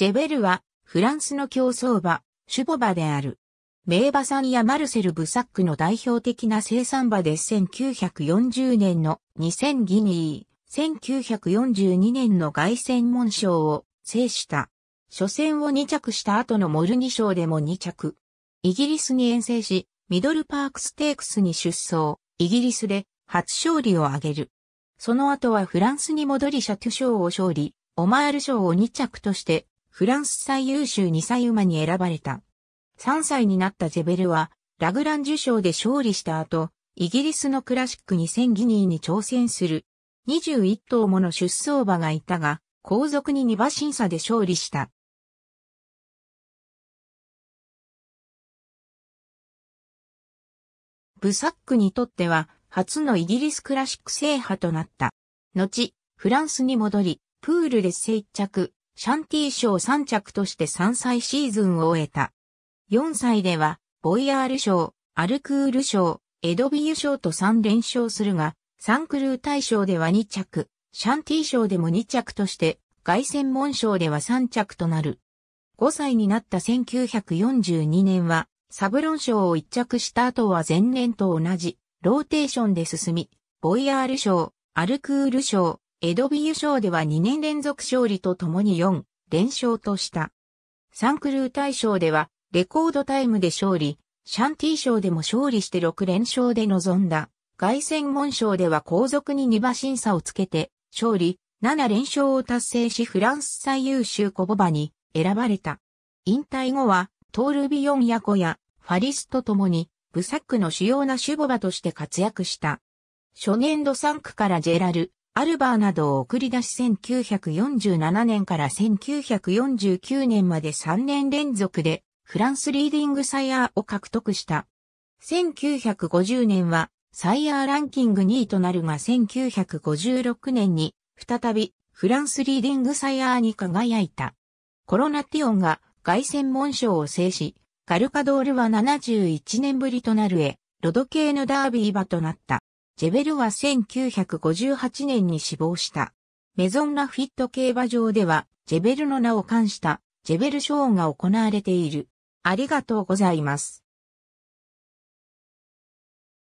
ジェベルは、フランスの競争馬、シュボ馬である。名馬さんやマルセル・ブサックの代表的な生産馬で1940年の2000ギニー、1942年の凱旋門賞を制した。初戦を2着した後のモルニ賞でも2着。イギリスに遠征し、ミドルパークステークスに出走、イギリスで初勝利を挙げる。その後はフランスに戻りシャトゥ賞を勝利、オマール賞を2着としてフランス最優秀2歳馬に選ばれた。3歳になったジェベルは、ラグラン受賞で勝利した後、イギリスのクラシック2000ギニーに挑戦する。21頭もの出走馬がいたが、後続に2馬審査で勝利した。ブサックにとっては、初のイギリスクラシック制覇となった。後、フランスに戻り、プールで接着、シャンティ賞3着として3歳シーズンを終えた。4歳では、ボイヤール賞、アルクール賞、エドビユ賞と3連勝するが、サンクルー大賞では2着、シャンティ賞でも2着として、外戦門賞では3着となる。5歳になった1942年は、サブロン賞を1着した後は前年と同じ、ローテーションで進み、ボイヤール賞、アルクール賞、エドビユ賞では2年連続勝利とともに4連勝とした。サンクルー大賞ではレコードタイムで勝利、シャンティ賞でも勝利して6連勝で臨んだ。外戦門賞では後続に2馬審査をつけて勝利、7連勝を達成しフランス最優秀コボバに選ばれた。引退後はトールビヨンやコやファリスと共にブサックの主要な守護馬として活躍した。初年度3区からジェラル、アルバーなどを送り出し1947年から1949年まで3年連続でフランスリーディングサイヤーを獲得した。1950年はサイヤーランキング2位となるが1956年に再びフランスリーディングサイヤーに輝いた。コロナティオンが外専門賞を制し、カルカドールは71年ぶりとなるへ、ロド系のダービー馬となった。ジェベルは1958年に死亡した。メゾンラフィット競馬場では、ジェベルの名を冠した、ジェベルショーが行われている。ありがとうございます。